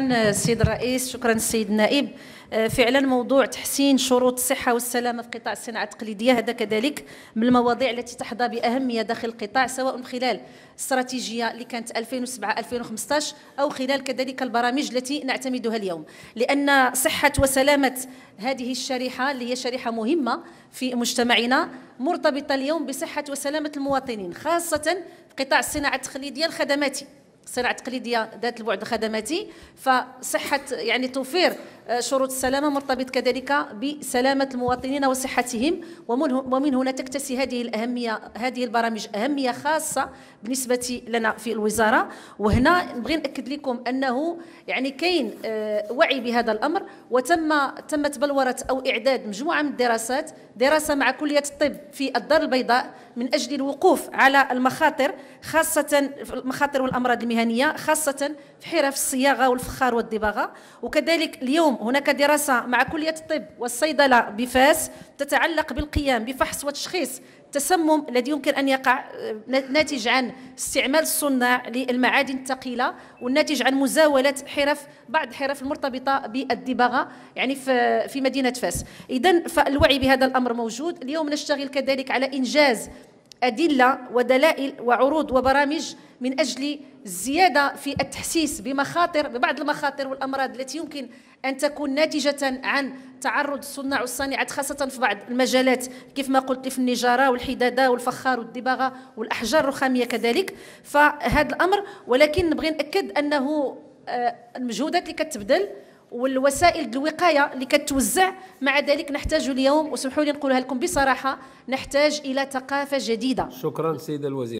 السيد الرئيس شكرا السيد النائب آه، فعلا موضوع تحسين شروط الصحة والسلامة في قطاع الصناعة التقليدية هذا كذلك من المواضيع التي تحظى بأهمية داخل القطاع سواء من خلال الاستراتيجية اللي كانت 2007-2015 أو خلال كذلك البرامج التي نعتمدها اليوم لأن صحة وسلامة هذه الشريحة اللي هي شريحة مهمة في مجتمعنا مرتبطة اليوم بصحة وسلامة المواطنين خاصة في قطاع الصناعة التقليدية الخدماتي صناعه تقليديه ذات البعد الخدماتي فصحه يعني توفير شروط السلامة مرتبط كذلك بسلامة المواطنين وصحتهم ومن هنا تكتسي هذه الأهمية هذه البرامج أهمية خاصة بالنسبة لنا في الوزارة وهنا نبغي نأكد لكم أنه يعني كاين آه، وعي بهذا الأمر وتم تمت بلورة أو إعداد مجموعة من الدراسات دراسة مع كلية الطب في الدار البيضاء من أجل الوقوف على المخاطر خاصة المخاطر والأمراض المهنية خاصة في حرف الصياغة والفخار والدباغة وكذلك اليوم هناك دراسة مع كلية الطب والصيدلة بفاس تتعلق بالقيام بفحص وتشخيص التسمم الذي يمكن ان يقع آه، ناتج عن استعمال الصناع للمعادن الثقيله والناتج عن مزاوله حرف بعض الحرف المرتبطه بالدباغه يعني في مدينه فاس اذا فالوعي بهذا الامر موجود اليوم نشتغل كذلك على انجاز ادله ودلائل وعروض وبرامج من أجل الزيادة في التحسيس بمخاطر ببعض المخاطر والأمراض التي يمكن أن تكون ناتجة عن تعرض الصناع والصانعات خاصة في بعض المجالات كيف ما قلت في النجارة والحدادة والفخار والدباغة والأحجار الرخامية كذلك فهذا الأمر ولكن نبغي نأكد أنه آه، المجهودات اللي كتبدل والوسائل الوقايه اللي كتوزع مع ذلك نحتاج اليوم وسمحوا لي نقولها لكم بصراحه نحتاج الى ثقافه جديده شكرا سيده الوزير